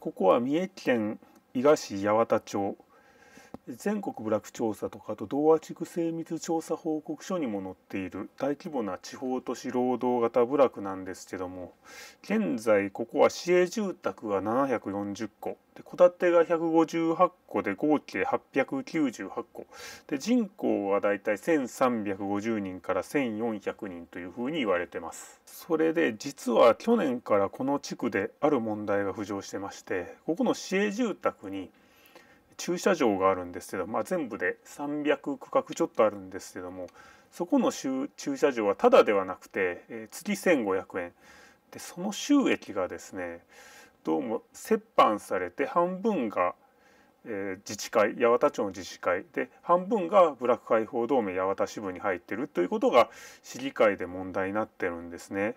ここは三重県伊賀市八幡町全国部落調査とかあと同和地区精密調査報告書にも載っている大規模な地方都市労働型部落なんですけども現在ここは市営住宅が740戸戸建てが158戸で合計898戸で人口はだいたい1350人から1400人というふうに言われてますそれで実は去年からこの地区である問題が浮上してましてここの市営住宅に駐車場があるんですけど、まあ、全部で300区画ちょっとあるんですけどもそこの駐車場はタダではなくて、えー、月1500円でその収益がですねどうも折半されて半分が、えー、自治会八幡町の自治会で半分がブラック解放同盟八幡支部に入ってるということが市議会で問題になってるんですね。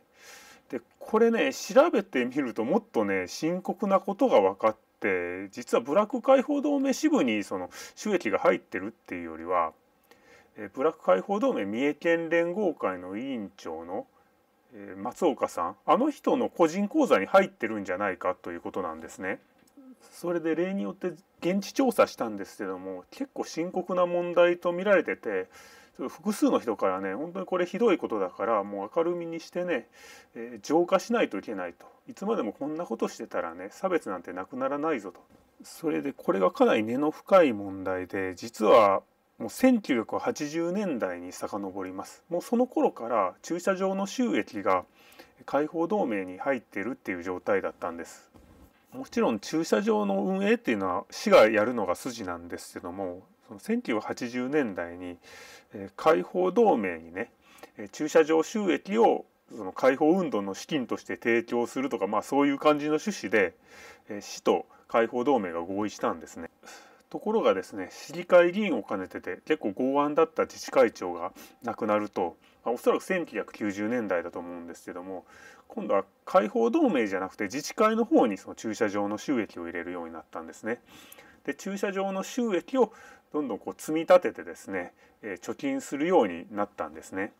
でこれね調べてみるともっとね深刻なことが分かってって実はブラック解放同盟支部にその収益が入ってるっていうよりはブラック解放同盟三重県連合会の委員長の松岡さんあの人の個人口座に入ってるんじゃないかということなんですね。それで例によって現地調査したんですけども結構深刻な問題と見られてて複数の人からね本当にこれひどいことだからもう明るみにしてね、え浄化しないといけないといつまでもこんなことしてたらね差別なんてなくならないぞとそれでこれがかなり根の深い問題で実はもう1980年代に遡りますもうその頃から駐車場の収益が解放同盟に入ってるっていう状態だったんですもちろん駐車場の運営っていうのは市がやるのが筋なんですけどもその1980年代に解放同盟にね駐車場収益をその解放運動の資金として提供するとか、まあ、そういう感じの趣旨で、え市と解放同盟が合意したんですね。ところがですね市議会議員を兼ねてて結構剛腕だった自治会長が亡くなると、あ、おそらく1990年代だと思うんですけども今度は解放同盟じゃなくて自治会の方にその駐車場の収益を入れるようになったんですね。で駐車場の収益をどんどんこう積み立ててですね、え貯金するようになったんですね。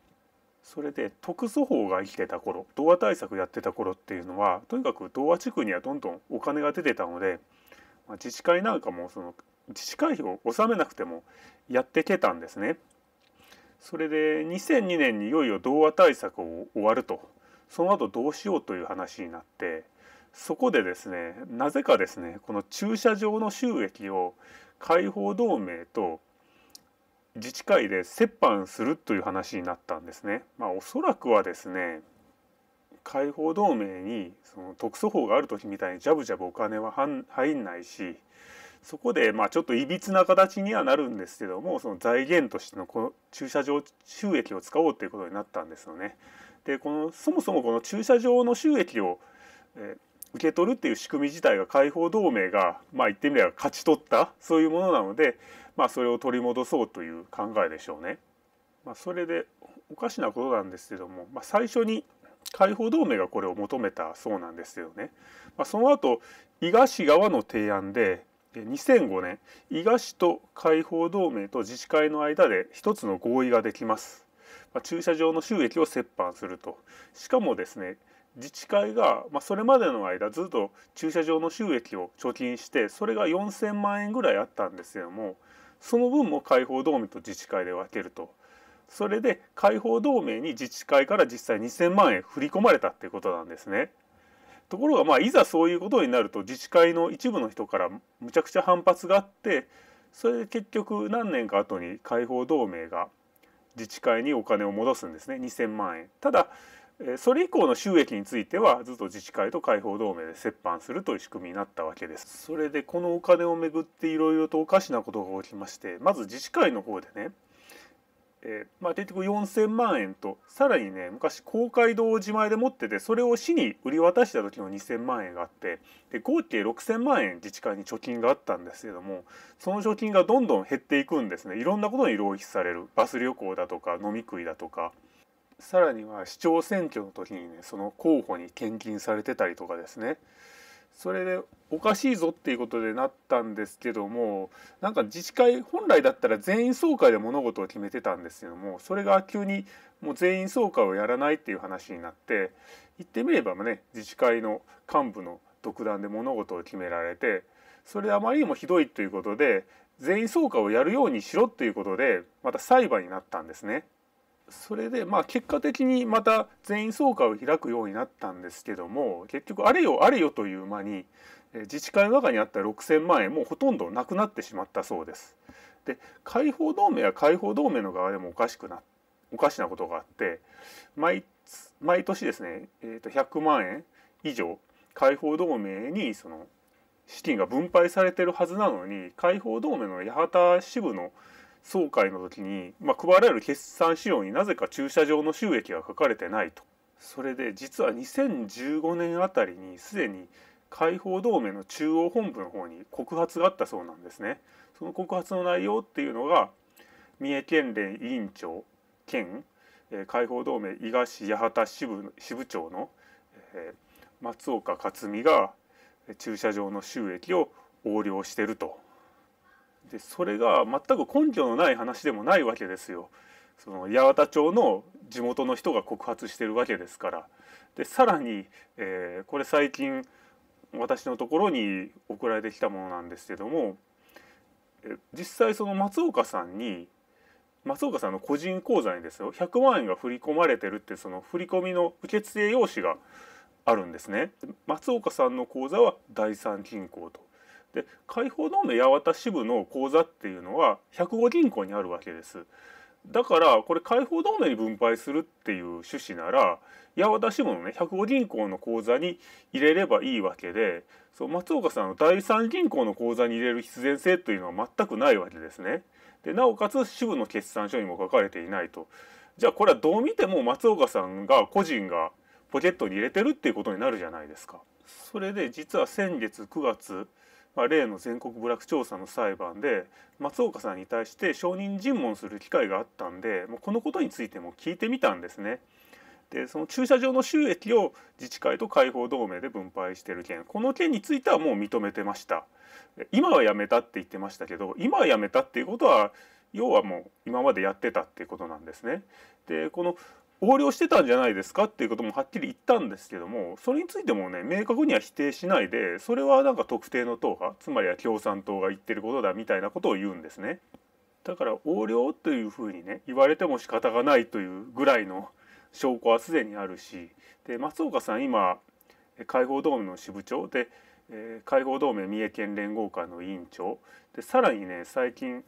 それで特措法が生きてた頃童話対策やってた頃っていうのはとにかく童話地区にはどんどんお金が出てたので、まあ、自治会なんかもその自治会費を納めなくてもやってけたんですね。それで2002年にいよいよ童話対策を終わるとその後どうしようという話になってそこでですねなぜかですねこの駐車場の収益を解放同盟と自治会で折半するという話になったんですね。まあ、おそらくはですね解放同盟にその特措法がある時みたいにジャブジャブお金は入んないしそこでまあちょっといびつな形にはなるんですけどもその財源としてのこの駐車場収益を使おうということになったんですよね。でこのそもそもこの駐車場の収益を、えー受け取るっていう仕組み自体が解放同盟が、まあ、言ってみれば勝ち取ったそういうものなので、まあ、それを取り戻そうという考えでしょうね。まあ、それでおかしなことなんですけども、まあ、最初に解放同盟がこれを求めたそうなんですよね。まあ、その後伊賀市側の提案で2005年伊賀市と解放同盟と自治会の間で一つの合意ができます。まあ、駐車場の収益を折半するとしかもですね自治会が、まあ、それまでの間ずっと駐車場の収益を貯金してそれが4,000万円ぐらいあったんですけどもその分も開放同盟と自治会で分けるとそれで開放同盟に自治会から実際2,000万円振り込まれたっていうことなんですね。ところがまあいざそういうことになると自治会の一部の人からむちゃくちゃ反発があってそれで結局何年か後に開放同盟が自治会にお金を戻すんですね2,000万円。ただそれ以降の収益についてはずっと自治会と解放同盟で折半するという仕組みになったわけです。それでこのお金をめぐっていろいろとおかしなことが起きましてまず自治会の方でね、えー、まあ、結局4,000万円とさらにね昔公会堂を自前で持っててそれを市に売り渡した時の2,000万円があってで合計6,000万円自治会に貯金があったんですけどもその貯金がどんどん減っていくんですねいろんなことに浪費されるバス旅行だとか飲み食いだとか。さらには市長選挙の時にねその候補に献金されてたりとかですねそれでおかしいぞっていうことでなったんですけどもなんか自治会本来だったら全員総会で物事を決めてたんですけどもそれが急にもう全員総会をやらないっていう話になって言ってみればね自治会の幹部の独断で物事を決められてそれであまりにもひどいということで全員総会をやるようにしろっていうことでまた裁判になったんですね。それでまあ結果的にまた全員総会を開くようになったんですけども結局あれよあれよという間に自治会の中にあった6,000万円もうほとんどなくなってしまったそうです。で解放同盟は解放同盟の側でもおかしくなおかしなことがあって毎毎年ですね、えー、と100万円以上解放同盟にその資金が分配されてるはずなのに解放同盟の八幡支部の総会の時に、まあ、配られる決算資料になぜか駐車場の収益が書かれてないとそれで実は2015年あたりにすでに解放同盟の中央本部の方に告発があったそうなんですねその告発の内容っていうのが三重県連委員長兼解放同盟伊賀市八幡支部支部長の、え松岡克美が駐車場の収益を横領してるとでそれが全く根拠のない話でもないわけですよ。その八幡町の地元の人が告発してるわけですからでさらに、えー、これ最近私のところに送られてきたものなんですけども実際その松岡さんに松岡さんの個人口座にですよ100万円が振り込まれてるってその振り込みの受付用紙があるんですね松岡さんの口座は第三銀行とで放同盟八幡支部の口座っていうのは105銀行にあるわけです。だからこれ解放同盟に分配するっていう趣旨なら八幡支部のね105銀行の口座に入れればいいわけでそう松岡さんの第三銀行の口座に入れる必然性というのは全くないわけですね。でなおかつ支部の決算書にも書かれていないと。じゃあこれはどう見ても松岡さんが個人がポケットに入れてるっていうことになるじゃないですか。それで実は先月9月まあ、例の全国部落調査の裁判で松岡さんに対して証人尋問する機会があったんで、まあ、このことについても聞いてみたんですね。でその駐車場の収益を自治会と解放同盟で分配してる件この件についてはもう認めてました今はやめたって言ってましたけど今はやめたっていうことは要はもう今までやってたっていうことなんですね。でこの横領してたんじゃないですかっていうこともはっきり言ったんですけどもそれについてもね明確には否定しないでそれはなんか特定の党派つまりは共産党が言ってることだみたいなことを言うんですねだから横領というふうにね言われても仕方がないというぐらいの証拠はすでにあるしで松岡さん今解放同盟の支部長で解放同盟三重県連合会の委員長でさらにね最近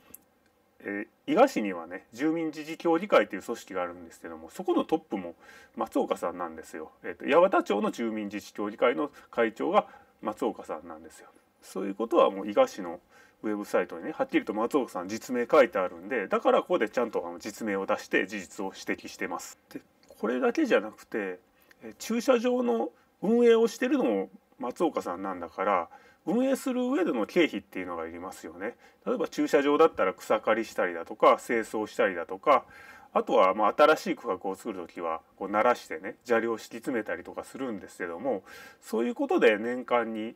えー、伊賀市にはね住民自治協議会という組織があるんですけどもそこのトップも松岡さんなんですよ、えーと、八幡町の住民自治協議会の会長が松岡さんなんですよそういうことはもう伊賀市のウェブサイトにねはっきりと松岡さん実名書いてあるんでだからここでちゃんとあの実名を出して事実を指摘してます。でこれだけじゃなくて、えー、駐車場の運営をしてるのも松岡さんなんだから運営する上での経費っていうのがいりますよね例えば駐車場だったら草刈りしたりだとか清掃したりだとかあとはまあ新しい区画を作る時はこう鳴らしてね砂利を敷き詰めたりとかするんですけどもそういうことで年間に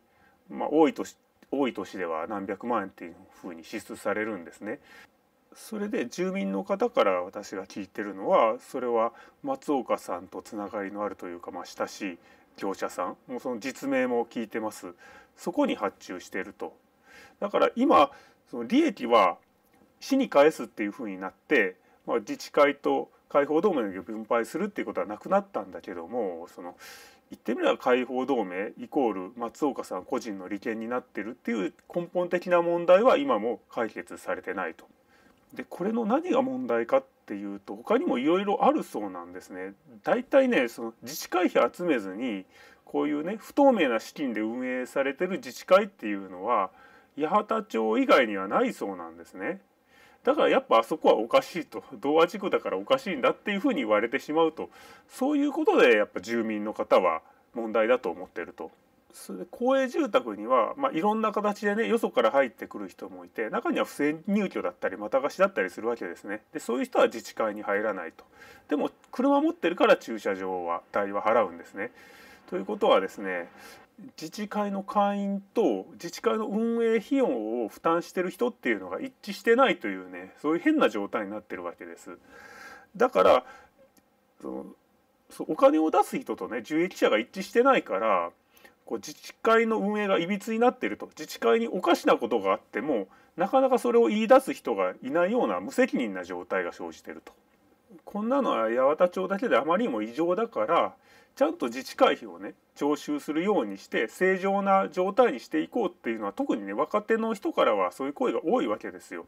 まあ多い年多い年では何百万円っていうふうに支出されるんですね。それで住民の方から私が聞いてるのはそれは松岡さんとつながりのあるというか、まあ、親しい業者さんもうその実名も聞いてますそこに発注しているとだから今その利益は市に返すっていうふうになって、まあ、自治会と解放同盟の分配するっていうことはなくなったんだけどもその言ってみれば解放同盟イコール松岡さん個人の利権になってるっていう根本的な問題は今も解決されてないと。でこれの何が問題かっていうと他にもいろいろあるそうなんですね。だいたいねその自治会費集めずにこういうね不透明な資金で運営されてる自治会っていうのは八幡町以外にはないそうなんですね。だからやっぱあそこはおかしいと童話地区だからおかしいんだっていうふうに言われてしまうとそういうことでやっぱ住民の方は問題だと思ってると。それで公営住宅には、まあ、いろんな形でねよそから入ってくる人もいて中には不正入居だったりまた貸しだったりするわけですねでそういう人は自治会に入らないとでも車持ってるから駐車場は代は払うんですねということはですね自治会の会員と自治会の運営費用を負担してる人っていうのが一致してないというねそういう変な状態になってるわけです。だからそのお金を出す人とね受益者が一致してないからこう自治会の運営がいびつになってると自治会におかしなことがあってもなかなかそれを言い出す人がいないような無責任な状態が生じてると。こんなのは八幡町だけであまりにも異常だからちゃんと自治会費をね徴収するようにして正常な状態にしていこうっていうのは特にね若手の人からはそういう声が多いわけですよ。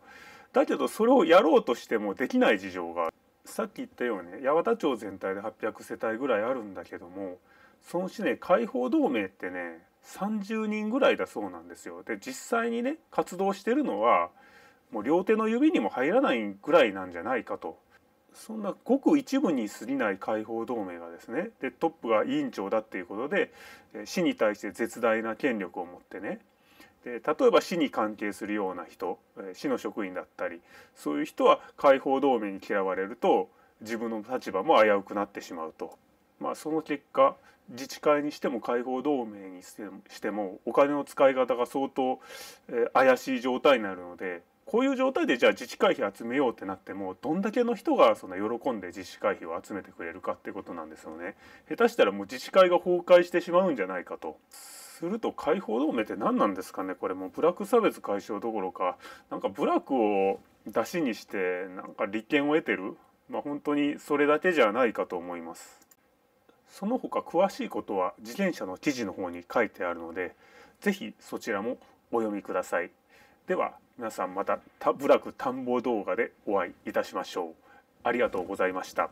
だけどそれをやろうとしてもできない事情がさっき言ったように、ね、八幡町全体で800世帯ぐらいあるんだけどもそのうちね解放同盟ってね30人ぐらいだそうなんですよ。で実際にね活動してるのはもう両手の指にも入らないぐらいなんじゃないかと。そんなごく一部に過ぎない解放同盟がですねでトップが委員長だっていうことで死に対して絶大な権力を持ってねで例えば死に関係するような人死の職員だったりそういう人は解放同盟に嫌われると自分の立場も危うくなってしまうと、まあ、その結果自治会にしても解放同盟にしてもお金の使い方が相当怪しい状態になるのでこういう状態でじゃあ自治会費集めようってなってもどんだけの人がその喜んで自治会費を集めてくれるかってことなんですよね下手したらもう自治会が崩壊してしまうんじゃないかとすると解放同盟って何なんですかねこれもうブラック差別解消どころかなんかブラックを出しにしてなんか利権を得てるまあ本当にそれだけじゃないかと思いますその他詳しいことは自転車の記事の方に書いてあるので是非そちらもお読みくださいでは皆さんまた部落探訪動画でお会いいたしましょう。ありがとうございました。